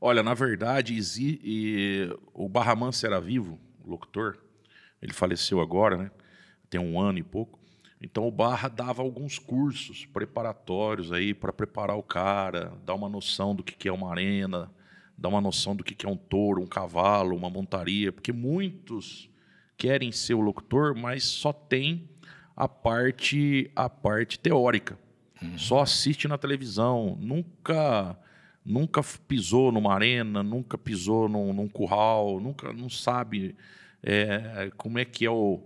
Olha, na verdade, e... o Barraman era vivo, o locutor, ele faleceu agora, né? Tem um ano e pouco. Então o Barra dava alguns cursos preparatórios aí para preparar o cara, dar uma noção do que é uma arena, dar uma noção do que é um touro, um cavalo, uma montaria, porque muitos querem ser o locutor, mas só tem a parte a parte teórica. Uhum. Só assiste na televisão, nunca nunca pisou numa arena, nunca pisou num, num curral, nunca não sabe é, como é que é o,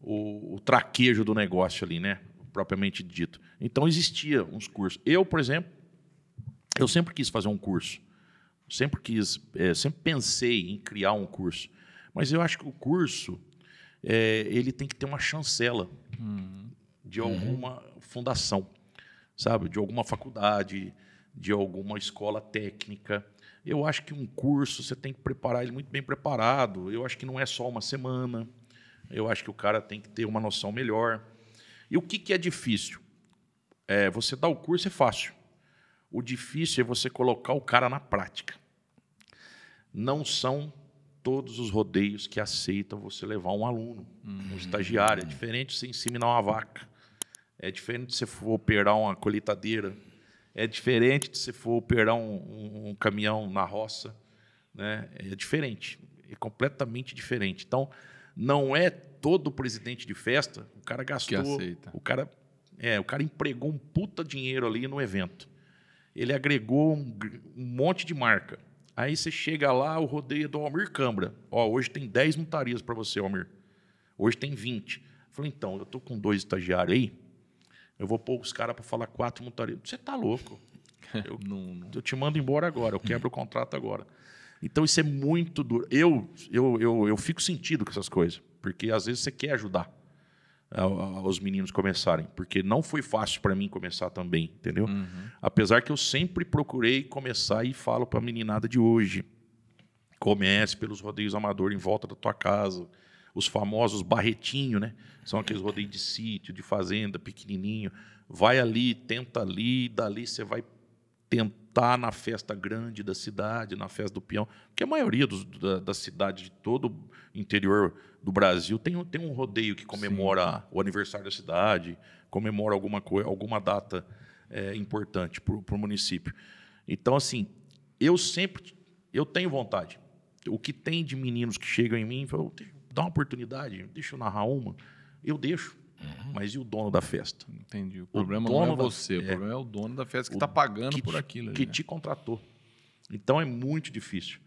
o, o, traquejo do negócio ali, né? Propriamente dito. Então existia uns cursos. Eu, por exemplo, eu sempre quis fazer um curso. Sempre quis, é, sempre pensei em criar um curso. Mas eu acho que o curso é, ele tem que ter uma chancela uhum. de alguma uhum. fundação, sabe? De alguma faculdade, de alguma escola técnica. Eu acho que um curso você tem que preparar ele muito bem preparado. Eu acho que não é só uma semana. Eu acho que o cara tem que ter uma noção melhor. E o que, que é difícil? É, você dar o curso é fácil. O difícil é você colocar o cara na prática. Não são todos os rodeios que aceitam você levar um aluno, uhum. um estagiário. É diferente de você inseminar uma vaca. É diferente de você for operar uma colheitadeira é diferente de se for operar um, um, um caminhão na roça, né? É diferente, é completamente diferente. Então, não é todo presidente de festa, o cara gastou, o cara é, o cara empregou um puta dinheiro ali no evento. Ele agregou um, um monte de marca. Aí você chega lá, o rodeio é do Almir Câmara. Ó, hoje tem 10 montarias para você, Almir. Hoje tem 20. Eu falei, então, eu tô com dois estagiários aí. Eu vou pôr os caras para falar quatro montarias. Você tá louco. Eu, não, não. eu te mando embora agora, eu quebro o contrato agora. Então isso é muito duro. Eu, eu, eu, eu fico sentido com essas coisas, porque às vezes você quer ajudar os meninos começarem, porque não foi fácil para mim começar também, entendeu? Uhum. Apesar que eu sempre procurei começar e falo para a meninada de hoje, comece pelos rodeios amador em volta da tua casa, os famosos barretinho, né? São aqueles rodeios de sítio, de fazenda, pequenininho. Vai ali, tenta ali, dali você vai tentar na festa grande da cidade, na festa do peão, porque a maioria dos, da, da, cidade de todo o interior do Brasil tem, tem um rodeio que comemora Sim. o aniversário da cidade, comemora alguma coisa, alguma data é, importante para o município. Então, assim, eu sempre eu tenho vontade. O que tem de meninos que chegam em mim, e falam, dá uma oportunidade, deixa eu narrar uma, eu deixo. Uhum. Mas e o dono da festa? Entendi. O problema o não é você, da... o é. problema é o dono da festa que está pagando que por aquilo. Que né? te contratou. Então é muito difícil.